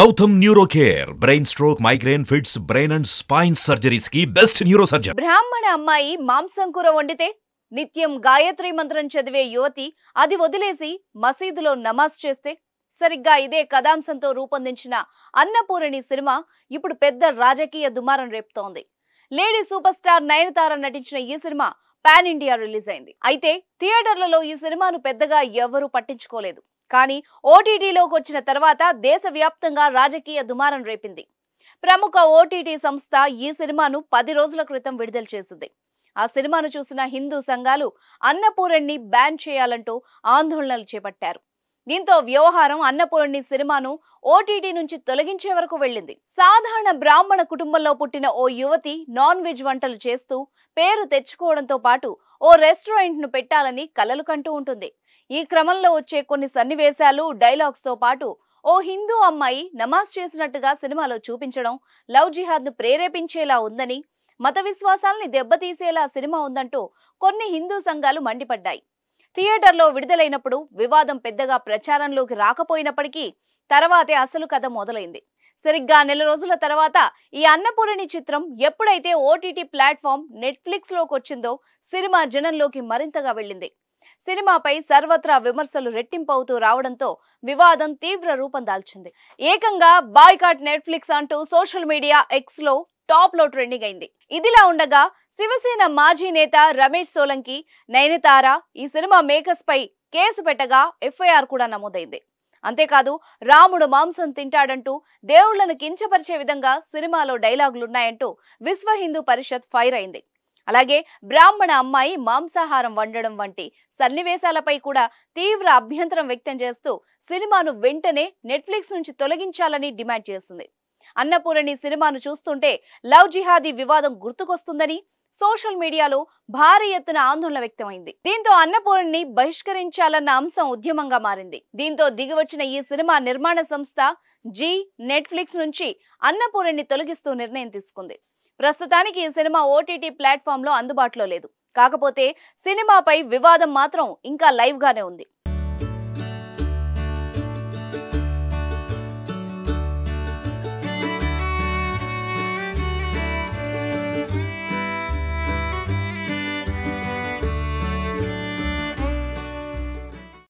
Gautam neuro care brain stroke migraine fits brain and spine surgeries కి best neuro surgeon బ్రాహ్మణ అమ్మాయి మాంసం కూర వండితే నిత్యం గాయత్రి మంత్రం చదివే యువతి అది వదిలేసి మసీదులో నమాజ్ చేస్తే సరిగ్గా ఇదే కథాంశంతో రూపొందించిన అన్నపూరణి సినిమా ఇప్పుడు పెద్ద రాజకీయ దుమారం రేపుతోంది లేడీ సూపర్ స్టార్ నయనతార నటించిన ఈ సినిమా పాన్ ఇండియా రిలీజ్ అయింది అయితే థియేటర్లలో ఈ సినిమాను పెద్దగా ఎవరూ పట్టించుకోలేదు కానీ ఓటీటీలోకి వచ్చిన తర్వాత దేశవ్యాప్తంగా రాజకీయ దుమారం రేపింది ప్రముఖ ఓటీటీ సంస్థ ఈ సినిమాను పది రోజుల క్రితం విడుదల చేసింది ఆ సినిమాను చూసిన హిందూ సంఘాలు అన్నపూరణ్ణి బ్యాన్ చేయాలంటూ ఆందోళనలు చేపట్టారు దీంతో వ్యవహారం అన్నపూర్ణి సినిమాను ఓటీటీ నుంచి తొలగించే వరకు వెళ్ళింది సాధారణ బ్రాహ్మణ కుటుంబంలో పుట్టిన ఓ యువతి నాన్ వెజ్ వంటలు చేస్తూ పేరు తెచ్చుకోవడంతో పాటు ఓ రెస్టారెంట్ను పెట్టాలని కలలు కంటూ ఉంటుంది ఈ క్రమంలో వచ్చే కొన్ని సన్నివేశాలు డైలాగ్స్తో పాటు ఓ హిందూ అమ్మాయి నమాజ్ చేసినట్టుగా సినిమాలో చూపించడం లవ్ జిహాద్ను ప్రేరేపించేలా ఉందని మత విశ్వాసాలని దెబ్బతీసేలా సినిమా ఉందంటూ కొన్ని హిందూ సంఘాలు మండిపడ్డాయి థియేటర్లో విడుదలైనప్పుడు వివాదం పెద్దగా ప్రచారంలోకి రాకపోయినప్పటికీ తర్వాతే అసలు కథ మొదలైంది సరిగ్గా నెల రోజుల తర్వాత ఈ అన్నపూరణి చిత్రం ఎప్పుడైతే ఓటీటీ ప్లాట్ఫామ్ నెట్ఫ్లిక్స్ లోకి వచ్చిందో సినిమా జనంలోకి మరింతగా వెళ్ళింది సినిమాపై సర్వత్రా విమర్శలు రెట్టింపవుతూ రావడంతో వివాదం తీవ్ర రూపం దాల్చింది ఏకంగా బాయ్కాట్ నెట్ఫ్లిక్స్ అంటూ సోషల్ మీడియా ఎక్స్ లో టాప్ లో ట్రెండింగ్ అయింది ఇదిలా ఉండగా శివసేన మాజీ నేత రమేష్ సోలంకి నయనతార ఈ సినిమా మేకర్స్ పై కేసు పెట్టగా ఎఫ్ఐఆర్ కూడా నమోదైంది అంతేకాదు రాముడు మాంసం తింటాడంటూ దేవుళ్లను కించపరిచే విధంగా సినిమాలో డైలాగులున్నాయంటూ విశ్వ హిందూ పరిషత్ ఫైర్ అయింది అలాగే బ్రాహ్మణ అమ్మాయి మాంసాహారం వండడం వంటి సన్నివేశాలపై కూడా తీవ్ర అభ్యంతరం వ్యక్తం చేస్తూ సినిమాను వెంటనే నెట్ఫ్లిక్స్ నుంచి తొలగించాలని డిమాండ్ చేసింది అన్నపూరణి సినిమాను చూస్తుంటే లవ్ జిహాదీ వివాదం గుర్తుకొస్తుందని సోషల్ మీడియాలో భారీ ఎత్తున ఆందోళన వ్యక్తమైంది దీంతో అన్నపూర్ణిని బహిష్కరించాలన్న అంశం ఉద్యమంగా మారింది దీంతో దిగివచ్చిన ఈ సినిమా నిర్మాణ సంస్థ జీ నెట్ఫ్లిక్స్ నుంచి అన్నపూర్ణిని తొలగిస్తూ నిర్ణయం తీసుకుంది ప్రస్తుతానికి ఈ సినిమా ఓటీటీ ప్లాట్ఫామ్ లో అందుబాటులో లేదు కాకపోతే సినిమాపై వివాదం మాత్రం ఇంకా లైవ్ గానే ఉంది